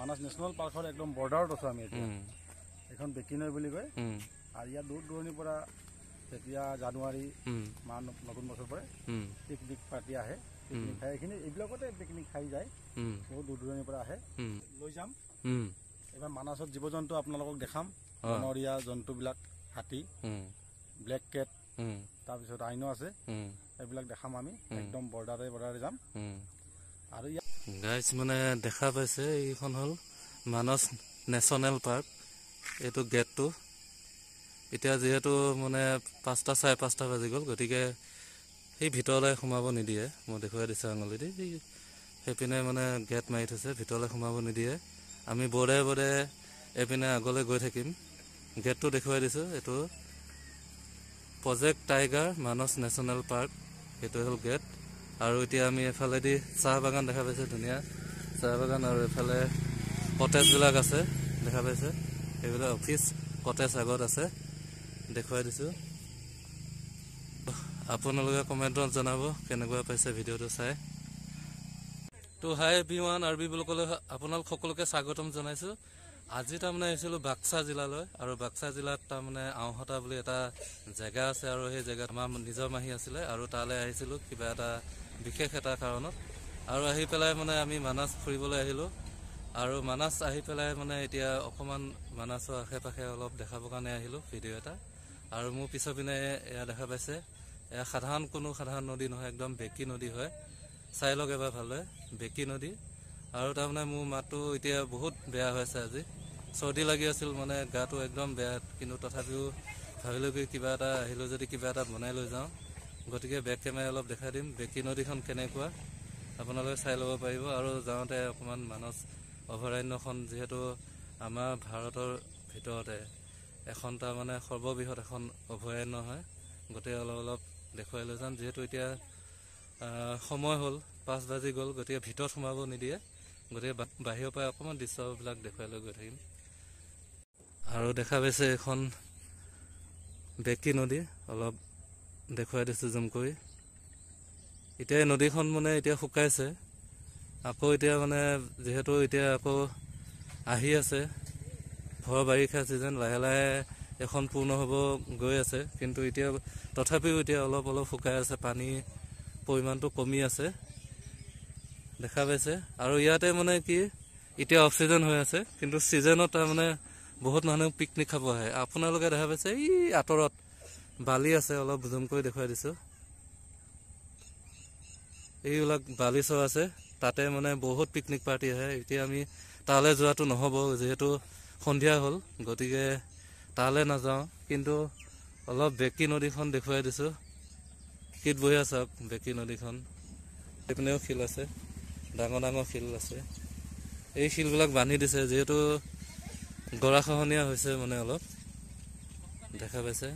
মানাস national পাৰ্কৰ একদম বৰ্ডাৰত আছো আমি এতিয়া এইখন বেকিনৈ বুলি কয় আৰু ইয়াত দূৰ দূৰণিৰ পৰা এতিয়া জানুৱাৰী মাহ নতুন বছৰ পৰে পিকনিক পাৰ্টি আহে পিকনিক খাই এইখিনি এইবিলাকতে পিকনিক খাই যায় বহুত দূৰ দূৰণিৰ পৰা আহে লৈ যাম এইবাৰ মানাছত জীৱ জন্তু আপোনালোকক দেখাম বনৰীয়া জন্তুবিলাক হাতী ব্লেক কেট তাৰপিছত আইনো আছে এইবিলাক দেখাম আমি একদম বৰ্ডাৰে বৰ্ডাৰে যাম আৰু ইয়াত গাইজ মানে দেখা পাইছে এইখন হল মানস নেশ্যনেল পাৰ্ক এইটো গেটটো এতিয়া যিহেতু মানে পাঁচটা চাৰে পাঁচটা বাজি গ'ল গতিকে সেই ভিতৰলৈ সোমাব নিদিয়ে মই দেখুৱাই দিছোঁ আঙুলিদি দি সেইপিনে মানে গেট মাৰি থৈছে ভিতৰলৈ সোমাব নিদিয়ে আমি বৰ্ডে বৰ্ডে এইপিনে আগলৈ গৈ থাকিম গেটটো দেখুৱাই দিছোঁ এইটো project tiger Manas national park সেইটোৱে হ'ল গেট আৰু এতিয়া আমি এফালেদি চাহ বাগান দেখা পাইছোঁ ধুনীয়া চাহ বাগান আৰু এফালে কটেজবিলাক আছে দেখা পাইছে সেইবিলাক অফিচ কটেজ আগত আছে দেখুৱাই দিছোঁ আপোনালোকে কমেণ্টত জনাব কেনেকুৱা পাইছে ভিডিঅ'টো চাই তো হাই বি ওৱান আৰ বি ব্লকলৈ আপোনালোক সকলোকে স্বাগতম জনাইছোঁ আজি তাৰমানে আহিছিলোঁ বাক্সা জিলালৈ আৰু বাক্সা জিলাত তাৰমানে আওহতা বুলি এটা জেগা আছে আৰু সেই জেগাত আমাৰ নিজৰ মাহী আছিলে আৰু তালৈ আহিছিলোঁ কিবা এটা বিশেষ এটা কাৰণত আৰু আহি পেলাই মানে আমি মানাস ফুৰিবলৈ আহিলোঁ আৰু মানাচ আহি পেলাই মানে এতিয়া অকণমান মানাছৰ আশে পাশে অলপ দেখাবৰ কাৰণে আহিলোঁ ভিডিঅ' এটা আৰু মোৰ পিছৰ পিনে এয়া দেখা পাইছে এয়া সাধাৰণ কোনো সাধাৰণ নদী নহয় একদম বেকী নদী হয় চাই লওক এবাৰ ভালদৰে বেকী নদী আৰু তাৰমানে মোৰ মাতটো এতিয়া বহুত বেয়া হৈ আছে আজি চৰ্দি লাগি আছিল মানে গাটো একদম বেয়া কিন্তু তথাপিও ভাবিলোঁ কি কিবা এটা আহিলোঁ যদি কিবা এটা বনাই লৈ যাওঁ গতিকে বেক কেমেৰা অলপ দেখাই দিম বেকি নদীখন কেনেকুৱা আপোনালোকে চাই ল'ব পাৰিব আৰু যাওঁতে অকণমান মানচ অভয়াৰণ্যখন যিহেতু আমাৰ ভাৰতৰ ভিতৰতে এখন তাৰমানে সৰ্ববৃহৎ এখন অভয়াৰণ্য হয় গোটেই অলপ অলপ দেখুৱাই লৈ যাম যিহেতু এতিয়া সময় হ'ল পাঁচ বাজি গ'ল গতিকে ভিতৰত সোমাব নিদিয়ে গতিকে বাহিৰৰ পৰা অকণমান দৃশ্যবিলাক দেখুৱাই লৈ গৈ থাকিম আৰু দেখা পাইছে এখন বেকী নদী অলপ দেখুৱাই দিছোঁ জুমকৈ এতিয়া এই নদীখন মানে এতিয়া শুকাইছে আকৌ এতিয়া মানে যিহেতু এতিয়া আকৌ আহি আছে ভৰ বাৰিষা ছিজন লাহে লাহে এখন পূৰ্ণ হ'ব গৈ আছে কিন্তু এতিয়া তথাপিও এতিয়া অলপ অলপ শুকাই আছে পানীৰ পৰিমাণটো কমি আছে দেখা পাইছে আৰু ইয়াতে মানে কি এতিয়া অফচিজন হৈ আছে কিন্তু ছিজনত তাৰমানে বহুত মানুহ পিকনিক খাব আহে আপোনালোকে দেখা পাইছে এই আঁতৰত বালি আছে অলপ জুমকৈ দেখুৱাই দিছোঁ এইবিলাক বালি চৰ আছে তাতে মানে বহুত পিকনিক পাৰ্টি আহে এতিয়া আমি তালৈ যোৱাটো নহ'ব যিহেতু সন্ধিয়া হ'ল গতিকে তালৈ নাযাওঁ কিন্তু অলপ বেকী নদীখন দেখুৱাই দিছোঁ কিট বহি চাওক বেকী নদীখন সেইপিনেও শিল আছে ডাঙৰ ডাঙৰ শিল আছে এই শিলবিলাক বান্ধি দিছে যিহেতু গৰাখহনীয়া হৈছে মানে অলপ দেখা পাইছে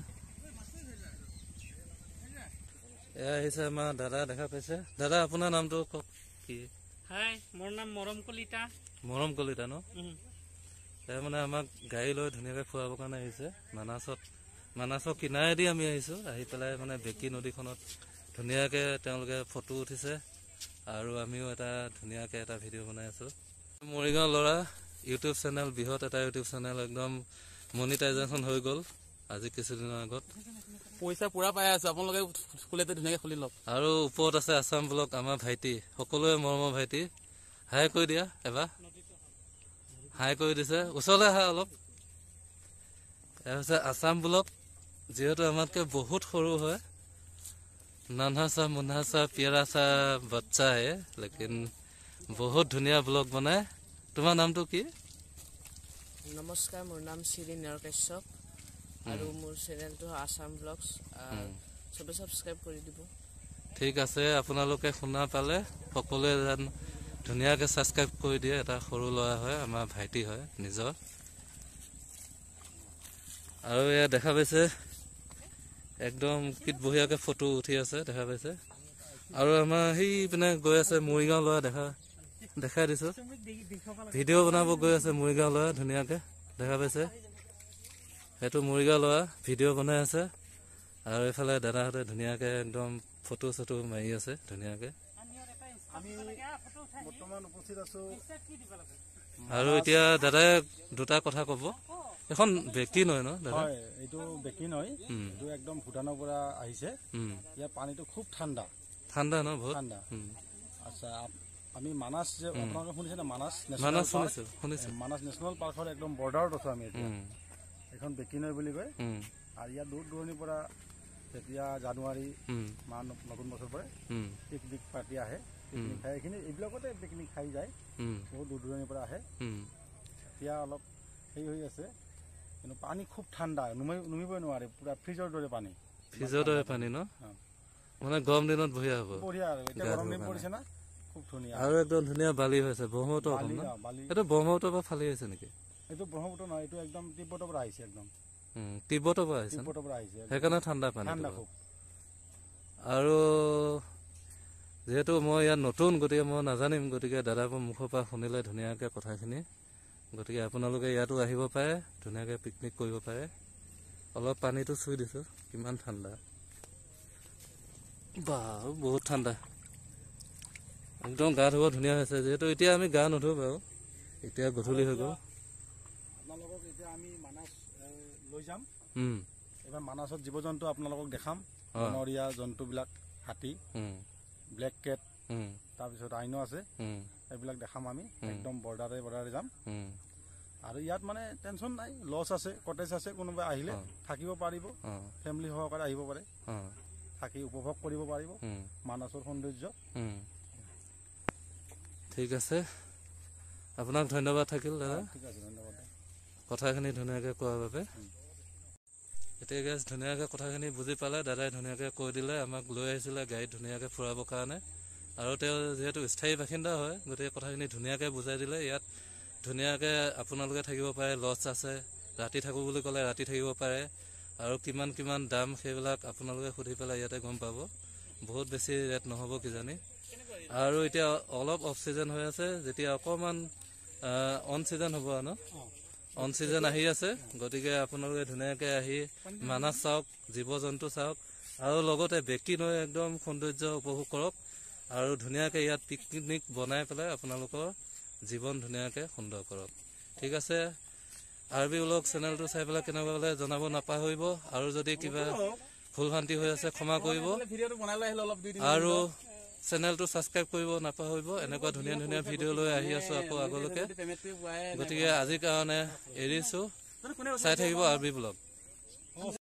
আহিছে আমাৰ দাদা দেখা পাইছে দাদা আপোনাৰ নামটো কওক কি হাই মোৰ নাম মৰম কলিতা মৰম কলিতা ন মানে আমাক গাড়ী লৈ ধুনীয়াকৈ ফুৰাবৰ কাৰণে আহিছে মানাছত মানাছৰ কিনাৰেদি আমি আহিছোঁ আহি পেলাই মানে বেকী নদীখনত ধুনীয়াকৈ তেওঁলোকে ফটো উঠিছে আৰু আমিও এটা ধুনীয়াকৈ এটা ভিডিঅ' বনাই আছোঁ মৰিগাঁও ল'ৰা ইউটিউব চেনেল বৃহৎ এটা ইউটিউব চেনেল একদম মনিটাইজেশ্যন হৈ গ'ল আজি কিছুদিনৰ আগত পইচা পুৰা পাই আছো আপোনালোকে খুলিতে ধুনীয়াকে খুলি লওক আৰু ওপৰত আছে আছাম ব্লক আমাৰ ভাইটি সকলোৱে মৰমৰ ভাইটি হাই কৰি দিয়া এবাৰ হাই কৰি দিছে ওচৰলে আহা অলপ আছাম ব্লক যিহেতু আমাতকে বহুত সৰু হয় নানহা চাহ মুনহা চাহ পিয়াৰা চাহ বাচ্চাহে লেকিন বহুত ধুনীয়া ব্লগ বনায় তোমাৰ নামটো কি নমস্কাৰ মোৰ নাম শ্ৰী নৰকেশ্বৰ ঠিক আছে আপোনালোকে শুনা পালে সকলোৱে যেন ধুনীয়াকৈ ছাবস্ক্ৰাইব কৰি দিয়ে এটা সৰু ল'ৰা হয় আমাৰ ভাইটি হয় নিজৰ আৰু ইয়াত দেখা পাইছে একদম কীট বহীয়াকৈ ফটো উঠি আছে দেখা পাইছে আৰু আমাৰ সেইপিনে গৈ আছে মৰিগাঁও ল'ৰা দেখা দেখাই দিছোঁ ভিডিঅ' বনাব গৈ আছে মৰিগাঁও ল'ৰা ধুনীয়াকৈ দেখা পাইছে সেইটো মৰিগা ল'ৰা ভিডিঅ' বনাই আছে আৰু এইফালে দাদাহঁতে ধুনীয়াকৈ একদম ফটো চটো মাৰি আছে ধুনীয়াকৈ আৰু এতিয়া দাদাই দুটা কথা ক'ব এখন বেকি নহয় ন দাদা এইটো বেকি নহয় একদম ভূটানৰ পৰা আহিছে ইয়াৰ পানীটো খুব ঠাণ্ডা ঠাণ্ডা ন বহুত ঠাণ্ডা আচ্ছা আমি মানাছ যে আপোনালোকে শুনিছে নে মানাছ মানাছ শুনিছো মানাছ নেশ্যনেল পাৰ্কৰ একদম বৰ্ডাৰত আছো আমি এতিয়া এখন বেকী নৈ বুলি কয় আর ইয়া দূর দূরণির পর যেটা জানুয়ারি মা নতুন বছর পরে পিকনিক পার্টি আহে পিকনিক খায় এখানে এইবিলাকতে পিকনিক খাই যায় বহু দূর দূরণির পর আহে এটা অল্প সেই হয়ে আছে কিন্তু পানি খুব ঠান্ডা নুমি নুমিব নয় পুরা ফ্রিজের দরে পানি ফ্রিজের দরে পানি ন মানে গরম দিনত বহিয়া হব বহিয়া আর এটা গরম দিন পড়ছে না খুব ধুনিয়া আর একদম ধুনিয়া বালি হয়েছে ব্রহ্মপুত্র এটা ব্রহ্মপুত্র বা ফালি হয়েছে নাকি এইটো ব্ৰহ্মপুত্ৰ নহয় এইটো একদম তিব্বতৰ পৰা আহিছে একদম তিব্বতৰ পৰা আহিছে সেইকাৰণে ঠাণ্ডা পানী আৰু যিহেতু মই ইয়াত নতুন গতিকে মই নাজানিম গতিকে দাদাৰ মুখৰ পৰা শুনিলে ধুনীয়াকে কথাখিনি গতিকে আপোনালোকে ইয়াতো আহিব পাৰে ধুনীয়াকে পিকনিক কৰিব পাৰে অলপ পানীটো চুই দিছো কিমান ঠাণ্ডা বাৰু বহুত ঠাণ্ডা একদম গা ধুব ধুনীয়া হৈছে যিহেতু এতিয়া আমি গা নুধো বাৰু এতিয়া গধূলি হৈ গ'ল গৈ যাম এবাৰ মানাসত জীৱ জন্তু আপোনালোকক দেখাম বনৰীয়া জন্তুবিলাক হাতী ব্লেক কেট তাৰপিছত আইনো আছে এইবিলাক দেখাম আমি একদম বৰ্ডাৰে বৰ্ডাৰে যাম আৰু ইয়াত মানে টেনচন নাই লজ আছে কটেজ আছে কোনোবা আহিলে থাকিব পাৰিব ফেমিলি সহকাৰে আহিব পাৰে থাকি উপভোগ কৰিব পাৰিব মানাসৰ সৌন্দৰ্য ঠিক আছে আপোনাক ধন্যবাদ থাকিল দাদা কথাখিনি ধুনীয়াকৈ কোৱাৰ বাবে এতিয়া গেছ ধুনীয়াকৈ কথাখিনি বুজি পালে দাদাই ধুনীয়াকৈ কৈ দিলে আমাক লৈ আহিছিলে গাড়ীত ধুনীয়াকৈ ফুৰাবৰ কাৰণে আৰু তেওঁ যিহেতু স্থায়ী বাসিন্দা হয় গোটেই কথাখিনি ধুনীয়াকৈ বুজাই দিলে ইয়াত ধুনীয়াকৈ আপোনালোকে থাকিব পাৰে লজ আছে ৰাতি থাকোঁ বুলি ক'লে ৰাতি থাকিব পাৰে আৰু কিমান কিমান দাম সেইবিলাক আপোনালোকে সুধি পেলাই ইয়াতে গম পাব বহুত বেছি ৰেট নহ'ব কিজানি আৰু এতিয়া অলপ অফ চিজন হৈ আছে যেতিয়া অকণমান অন চিজন হ'ব আনো অন চিজন আহি আছে গতিকে আপোনালোকে ধুনীয়াকৈ আহি মানাস চাওক জীৱ জন্তু চাওক আৰু লগতে বেকি নৈ একদম সৌন্দৰ্য উপভোগ কৰক আৰু ধুনীয়াকে ইয়াত পিকনিক বনাই পেলাই আপোনালোকৰ জীৱন ধুনীয়াকে সুন্দৰ কৰক ঠিক আছে আৰ বি ব্লগ চেনেলটো চাই পেলাই কেনেকুৱা পেলাই জনাব নাপাহৰিব আৰু যদি কিবা ভুল ভ্ৰান্তি হৈ আছে ক্ষমা কৰিব আৰু চেনেলটো সাবস্ক্ৰাইব কৰিব নাপাহৰিব এনেকুৱা ধুনিয়া ধুনিয়া ভিডিঅ' লৈ আহি আছো আকৌ আগলৈকে গতিকে আজিৰ কাৰণে এৰিছো চাই থাকিব আৰ বি